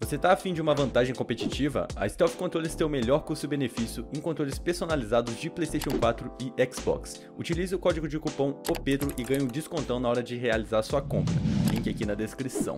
Você está afim de uma vantagem competitiva? A Stealth Controllers tem o melhor custo-benefício em controles personalizados de PlayStation 4 e Xbox. Utilize o código de cupom OPEDRO e ganhe um descontão na hora de realizar sua compra. Link aqui na descrição.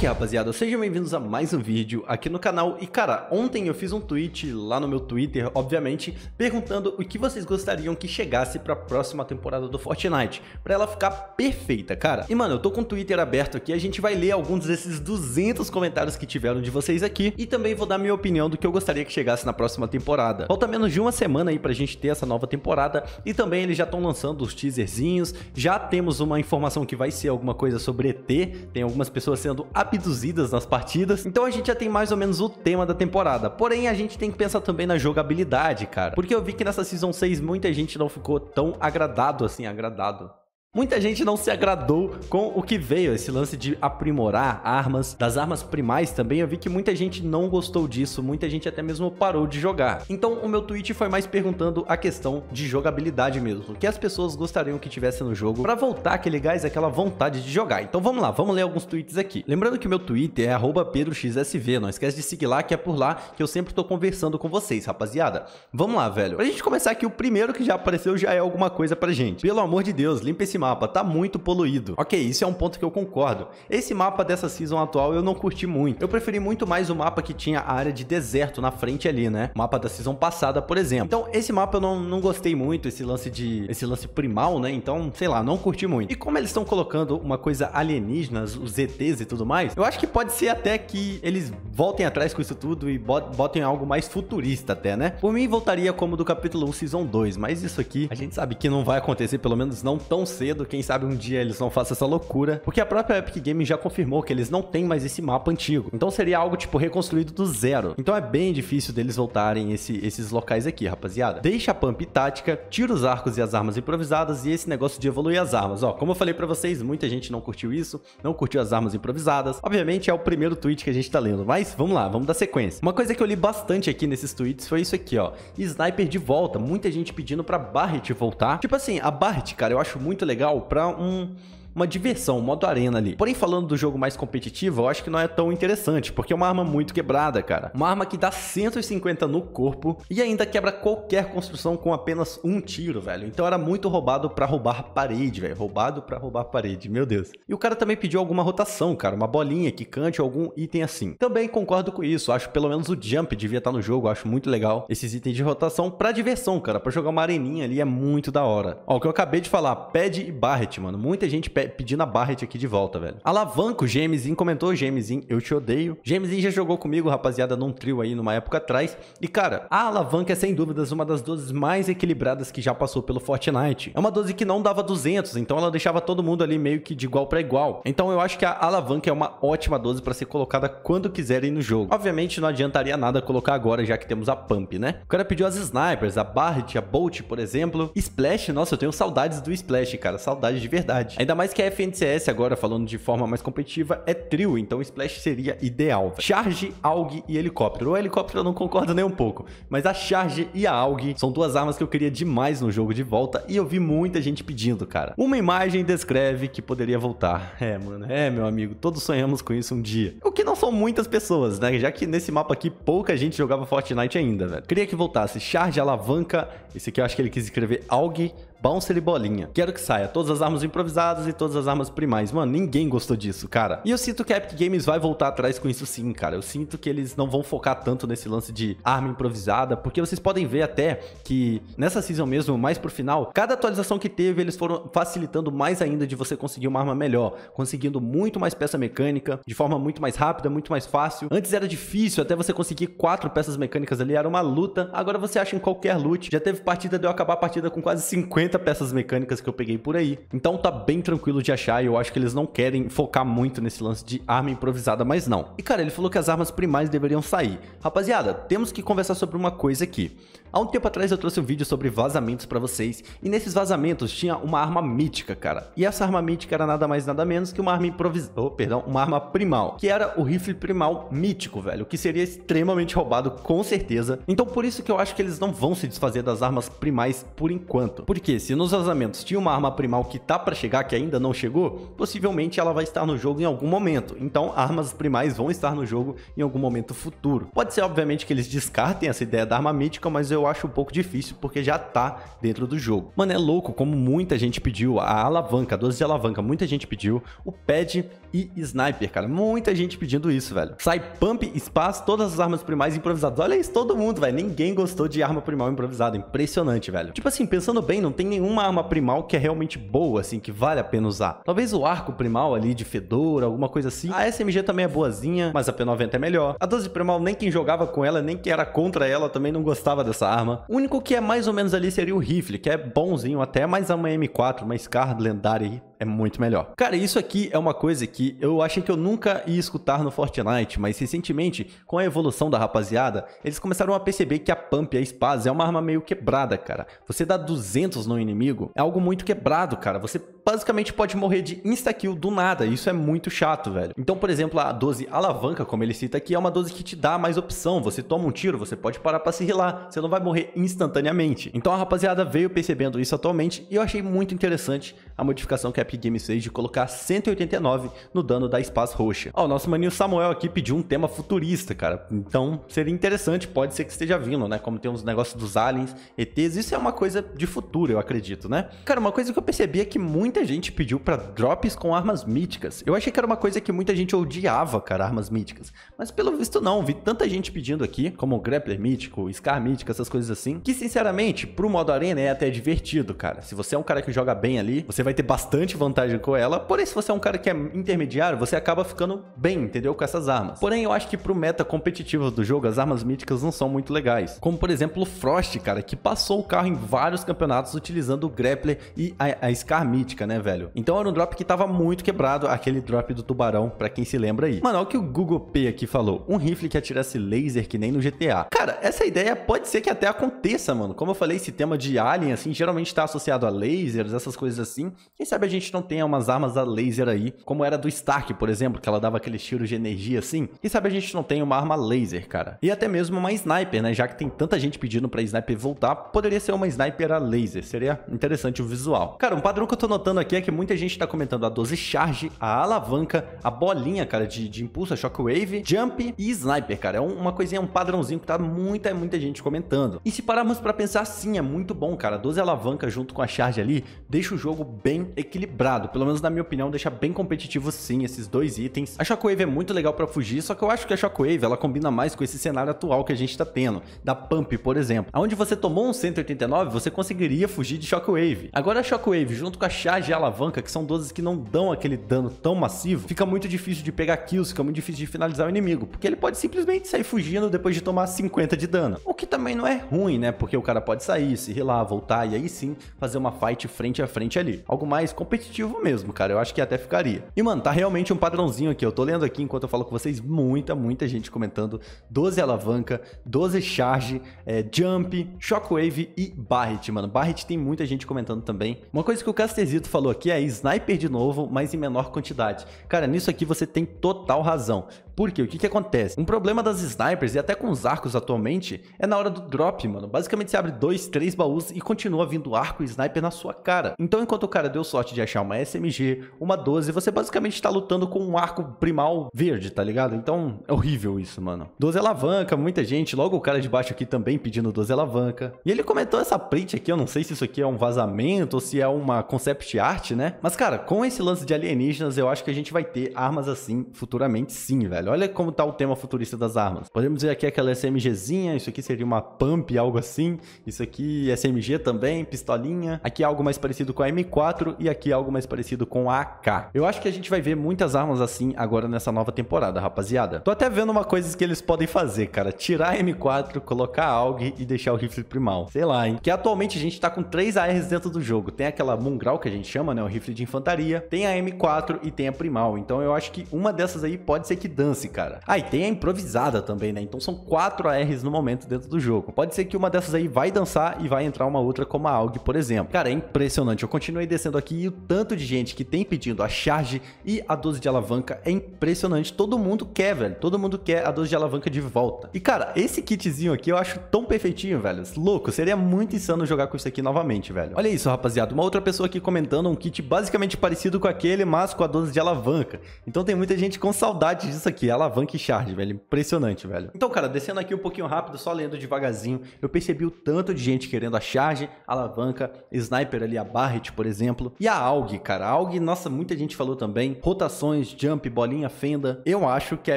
que rapaziada, sejam bem-vindos a mais um vídeo aqui no canal E cara, ontem eu fiz um tweet lá no meu Twitter, obviamente Perguntando o que vocês gostariam que chegasse pra próxima temporada do Fortnite Pra ela ficar perfeita, cara E mano, eu tô com o Twitter aberto aqui A gente vai ler alguns desses 200 comentários que tiveram de vocês aqui E também vou dar minha opinião do que eu gostaria que chegasse na próxima temporada Falta menos de uma semana aí pra gente ter essa nova temporada E também eles já estão lançando os teaserzinhos Já temos uma informação que vai ser alguma coisa sobre ET Tem algumas pessoas sendo absurdas rápidos idas nas partidas. Então a gente já tem mais ou menos o tema da temporada. Porém, a gente tem que pensar também na jogabilidade, cara. Porque eu vi que nessa Season 6 muita gente não ficou tão agradado assim, agradado Muita gente não se agradou com o que veio, esse lance de aprimorar armas, das armas primais também. Eu vi que muita gente não gostou disso, muita gente até mesmo parou de jogar. Então o meu tweet foi mais perguntando a questão de jogabilidade mesmo, o que as pessoas gostariam que tivesse no jogo para voltar aquele gás, aquela vontade de jogar. Então vamos lá, vamos ler alguns tweets aqui. Lembrando que o meu Twitter é pedroxsv, não esquece de seguir lá que é por lá que eu sempre tô conversando com vocês, rapaziada. Vamos lá, velho. Pra gente começar aqui, o primeiro que já apareceu já é alguma coisa pra gente. Pelo amor de Deus, limpa esse mapa, tá muito poluído. Ok, isso é um ponto que eu concordo. Esse mapa dessa season atual eu não curti muito. Eu preferi muito mais o mapa que tinha a área de deserto na frente ali, né? O mapa da season passada, por exemplo. Então, esse mapa eu não, não gostei muito, esse lance de... esse lance primal, né? Então, sei lá, não curti muito. E como eles estão colocando uma coisa alienígena, os ETs e tudo mais, eu acho que pode ser até que eles voltem atrás com isso tudo e botem algo mais futurista até, né? Por mim, voltaria como do capítulo 1, season 2, mas isso aqui a gente sabe que não vai acontecer, pelo menos não tão cedo medo, quem sabe um dia eles não façam essa loucura, porque a própria Epic Games já confirmou que eles não têm mais esse mapa antigo. Então seria algo tipo reconstruído do zero. Então é bem difícil deles voltarem esse, esses locais aqui, rapaziada. Deixa a pump tática, tira os arcos e as armas improvisadas e esse negócio de evoluir as armas. Ó, como eu falei pra vocês, muita gente não curtiu isso, não curtiu as armas improvisadas. Obviamente é o primeiro tweet que a gente tá lendo, mas vamos lá, vamos dar sequência. Uma coisa que eu li bastante aqui nesses tweets foi isso aqui, ó. Sniper de volta, muita gente pedindo pra Barret voltar. Tipo assim, a Barret, cara, eu acho muito legal legal para um uma diversão, um modo arena ali. Porém, falando do jogo mais competitivo, eu acho que não é tão interessante, porque é uma arma muito quebrada, cara. Uma arma que dá 150 no corpo e ainda quebra qualquer construção com apenas um tiro, velho. Então era muito roubado para roubar parede, velho. Roubado para roubar parede, meu Deus. E o cara também pediu alguma rotação, cara, uma bolinha que cante algum item assim. Também concordo com isso, acho pelo menos o jump devia estar tá no jogo, acho muito legal esses itens de rotação para diversão, cara, para jogar uma areninha ali é muito da hora. Ó, o que eu acabei de falar, pad e Barret, mano. Muita gente pede pedindo a Barret aqui de volta, velho. Alavanco, Jamesin comentou, Jamesin, eu te odeio. Jamesin já jogou comigo, rapaziada, num trio aí numa época atrás. E, cara, a Alavanca é sem dúvidas uma das 12 mais equilibradas que já passou pelo Fortnite. É uma 12 que não dava 200, então ela deixava todo mundo ali meio que de igual para igual. Então eu acho que a Alavanca é uma ótima 12 para ser colocada quando quiserem no jogo. Obviamente não adiantaria nada colocar agora, já que temos a Pump, né? O cara pediu as snipers, a Barret, a Bolt, por exemplo. Splash, nossa, eu tenho saudades do Splash, cara. Saudades de verdade. Ainda mais que a é FNCS, agora falando de forma mais competitiva, é trio, então Splash seria ideal. Charge, AUG e helicóptero. O helicóptero eu não concordo nem um pouco, mas a Charge e a AUG são duas armas que eu queria demais no jogo de volta e eu vi muita gente pedindo, cara. Uma imagem descreve que poderia voltar. É, mano, é, meu amigo, todos sonhamos com isso um dia. O que não são muitas pessoas, né? Já que nesse mapa aqui pouca gente jogava Fortnite ainda, velho. Queria que voltasse Charge, Alavanca, esse aqui eu acho que ele quis escrever AUG, Bouncer e bolinha. Quero que saia todas as armas improvisadas e todas as armas primais. Mano, ninguém gostou disso, cara. E eu sinto que a Epic Games vai voltar atrás com isso sim, cara. Eu sinto que eles não vão focar tanto nesse lance de arma improvisada, porque vocês podem ver até que nessa season mesmo, mais pro final, cada atualização que teve, eles foram facilitando mais ainda de você conseguir uma arma melhor, conseguindo muito mais peça mecânica, de forma muito mais rápida, muito mais fácil. Antes era difícil, até você conseguir quatro peças mecânicas ali, era uma luta. Agora você acha em qualquer loot. Já teve partida de eu acabar a partida com quase 50 50 peças mecânicas que eu peguei por aí. Então tá bem tranquilo de achar e eu acho que eles não querem focar muito nesse lance de arma improvisada, mas não. E cara, ele falou que as armas primais deveriam sair. Rapaziada, temos que conversar sobre uma coisa aqui. Há um tempo atrás eu trouxe um vídeo sobre vazamentos pra vocês, e nesses vazamentos tinha uma arma mítica, cara. E essa arma mítica era nada mais nada menos que uma arma improvisada, oh, perdão, uma arma primal, que era o rifle primal mítico, velho, que seria extremamente roubado com certeza. Então por isso que eu acho que eles não vão se desfazer das armas primais por enquanto. Porque se nos vazamentos tinha uma arma primal que tá para chegar, que ainda não chegou, possivelmente ela vai estar no jogo em algum momento. Então, armas primais vão estar no jogo em algum momento futuro. Pode ser, obviamente, que eles descartem essa ideia da arma mítica, mas eu acho um pouco difícil porque já tá dentro do jogo. Mano, é louco como muita gente pediu a alavanca, a 12 de alavanca, muita gente pediu, o pad e Sniper, cara. Muita gente pedindo isso, velho. Sai Pump, Espaço, todas as armas primais improvisadas. Olha isso, todo mundo, velho. Ninguém gostou de arma primal improvisada. Impressionante, velho. Tipo assim, pensando bem, não tem nenhuma arma primal que é realmente boa, assim, que vale a pena usar. Talvez o arco primal ali de Fedora, alguma coisa assim. A SMG também é boazinha, mas a P90 é melhor. A 12 primal, nem quem jogava com ela, nem quem era contra ela, também não gostava dessa arma. O único que é mais ou menos ali seria o rifle, que é bonzinho até, mas é uma M4, uma Scar lendária aí é muito melhor. Cara, isso aqui é uma coisa que eu achei que eu nunca ia escutar no Fortnite, mas recentemente, com a evolução da rapaziada, eles começaram a perceber que a pump, a spaz, é uma arma meio quebrada, cara. Você dá 200 no inimigo, é algo muito quebrado, cara. Você basicamente pode morrer de insta-kill do nada. Isso é muito chato, velho. Então, por exemplo, a 12 alavanca, como ele cita aqui, é uma 12 que te dá mais opção. Você toma um tiro, você pode parar pra se rilar. Você não vai morrer instantaneamente. Então a rapaziada veio percebendo isso atualmente e eu achei muito interessante a modificação que a Epic Games fez de colocar 189 no dano da espaço roxa. Ó, o nosso maninho Samuel aqui pediu um tema futurista, cara. Então seria interessante, pode ser que esteja vindo, né? Como tem uns negócios dos aliens, ETs, isso é uma coisa de futuro, eu acredito, né? Cara, uma coisa que eu percebi é que muita muita gente pediu para drops com armas míticas. Eu achei que era uma coisa que muita gente odiava, cara, armas míticas. Mas pelo visto não, vi tanta gente pedindo aqui, como o Grappler mítico, Scar mítico, essas coisas assim, que sinceramente, pro modo arena é até divertido, cara. Se você é um cara que joga bem ali, você vai ter bastante vantagem com ela. Porém, se você é um cara que é intermediário, você acaba ficando bem, entendeu? Com essas armas. Porém, eu acho que pro meta competitivo do jogo, as armas míticas não são muito legais. Como, por exemplo, o Frost, cara, que passou o carro em vários campeonatos utilizando o Grappler e a, a Scar mítica né, velho? Então era um drop que tava muito quebrado, aquele drop do tubarão, pra quem se lembra aí. Mano, olha o que o Google P aqui falou. Um rifle que atirasse laser que nem no GTA. Cara, essa ideia pode ser que até aconteça, mano. Como eu falei, esse tema de Alien, assim, geralmente tá associado a lasers, essas coisas assim. Quem sabe a gente não tenha umas armas a laser aí, como era do Stark, por exemplo, que ela dava aqueles tiros de energia assim. Quem sabe a gente não tenha uma arma laser, cara. E até mesmo uma sniper, né? Já que tem tanta gente pedindo pra sniper voltar, poderia ser uma sniper a laser. Seria interessante o visual. Cara, um padrão que eu tô notando notando aqui é que muita gente está comentando a 12 charge, a alavanca, a bolinha, cara, de, de impulso, a shockwave, jump e sniper, cara. É uma coisinha, um padrãozinho que tá muita, muita gente comentando. E se pararmos para pensar, sim, é muito bom, cara. 12 alavanca junto com a charge ali deixa o jogo bem equilibrado. Pelo menos na minha opinião, deixa bem competitivo, sim, esses dois itens. A shockwave é muito legal para fugir, só que eu acho que a shockwave, ela combina mais com esse cenário atual que a gente tá tendo, da pump, por exemplo. Onde você tomou um 189, você conseguiria fugir de shockwave. Agora a shockwave junto com a charge atrás de alavanca, que são 12 que não dão aquele dano tão massivo, fica muito difícil de pegar kills, fica muito difícil de finalizar o inimigo, porque ele pode simplesmente sair fugindo depois de tomar 50 de dano. O que também não é ruim, né? Porque o cara pode sair, se rilar, voltar e aí sim fazer uma fight frente a frente ali. Algo mais competitivo mesmo, cara. Eu acho que até ficaria. E, mano, tá realmente um padrãozinho aqui. Eu tô lendo aqui enquanto eu falo com vocês muita, muita gente comentando 12 alavanca, 12 charge, é, jump, shockwave e Barret, mano. Barret tem muita gente comentando também. Uma coisa que o Castezito falou aqui é sniper de novo, mas em menor quantidade. Cara, nisso aqui você tem total razão. Porque o que, que acontece? Um problema das snipers e até com os arcos atualmente é na hora do drop, mano. Basicamente você abre dois, três baús e continua vindo arco e sniper na sua cara. Então enquanto o cara deu sorte de achar uma SMG, uma 12, você basicamente está lutando com um arco primal verde, tá ligado? Então é horrível isso, mano. 12 alavanca, muita gente. Logo o cara de baixo aqui também pedindo 12 alavanca. E ele comentou essa print aqui, eu não sei se isso aqui é um vazamento ou se é uma concept arte, né? Mas, cara, com esse lance de alienígenas, eu acho que a gente vai ter armas assim futuramente sim, velho. Olha como tá o tema futurista das armas. Podemos ver aqui aquela SMGzinha, isso aqui seria uma pump, algo assim. Isso aqui SMG também, pistolinha. Aqui algo mais parecido com a M4 e aqui algo mais parecido com a AK. Eu acho que a gente vai ver muitas armas assim agora nessa nova temporada, rapaziada. Tô até vendo uma coisa que eles podem fazer, cara. Tirar a M4, colocar a AUG e deixar o rifle primal. Sei lá, hein? Que atualmente a gente tá com três ARs dentro do jogo. Tem aquela Mungral que a gente chama, né? O rifle de infantaria. Tem a M4 e tem a Primal. Então eu acho que uma dessas aí pode ser que dance, cara. Ah, e tem a improvisada também, né? Então são quatro ARs no momento dentro do jogo. Pode ser que uma dessas aí vai dançar e vai entrar uma outra como a AUG, por exemplo. Cara, é impressionante. Eu continuei descendo aqui e o tanto de gente que tem pedindo a charge e a 12 de alavanca é impressionante. Todo mundo quer, velho. Todo mundo quer a 12 de alavanca de volta. E, cara, esse kitzinho aqui eu acho tão perfeitinho, velho. Louco, seria muito insano jogar com isso aqui novamente, velho. Olha isso, rapaziada. Uma outra pessoa aqui comentando lançando um kit basicamente parecido com aquele, mas com a dose de alavanca. Então tem muita gente com saudade disso aqui, alavanca e charge, velho. Impressionante, velho. Então, cara, descendo aqui um pouquinho rápido, só lendo devagarzinho, eu percebi o tanto de gente querendo a charge, alavanca, sniper ali, a Barret, por exemplo, e a AUG, cara. A AUG, nossa, muita gente falou também. Rotações, jump, bolinha, fenda. Eu acho que a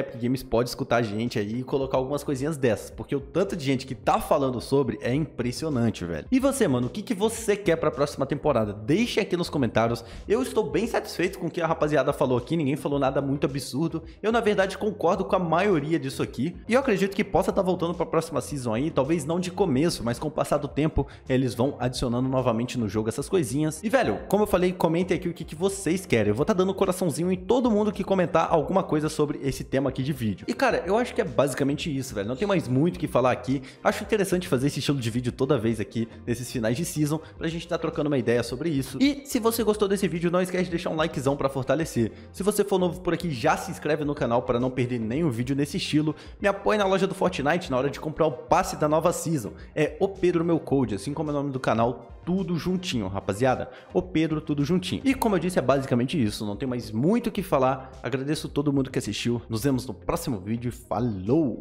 Epic Games pode escutar a gente aí e colocar algumas coisinhas dessas, porque o tanto de gente que tá falando sobre é impressionante, velho. E você, mano, o que, que você quer pra próxima temporada? Deixa aqui nos comentários. Eu estou bem satisfeito com o que a rapaziada falou aqui, ninguém falou nada muito absurdo. Eu, na verdade, concordo com a maioria disso aqui. E eu acredito que possa estar tá voltando para a próxima season aí, talvez não de começo, mas com o passar do tempo, eles vão adicionando novamente no jogo essas coisinhas. E, velho, como eu falei, comentem aqui o que, que vocês querem. Eu vou estar tá dando um coraçãozinho em todo mundo que comentar alguma coisa sobre esse tema aqui de vídeo. E, cara, eu acho que é basicamente isso, velho. Não tem mais muito o que falar aqui. Acho interessante fazer esse estilo de vídeo toda vez aqui, nesses finais de season, pra gente estar tá trocando uma ideia sobre isso. E se você gostou desse vídeo, não esquece de deixar um likezão para fortalecer. Se você for novo por aqui, já se inscreve no canal para não perder nenhum vídeo nesse estilo. Me apoie na loja do Fortnite na hora de comprar o passe da nova season. É o Pedro meu code, assim como é o nome do canal, tudo juntinho, rapaziada. O Pedro tudo juntinho. E como eu disse, é basicamente isso, não tem mais muito o que falar. Agradeço todo mundo que assistiu. Nos vemos no próximo vídeo. Falou.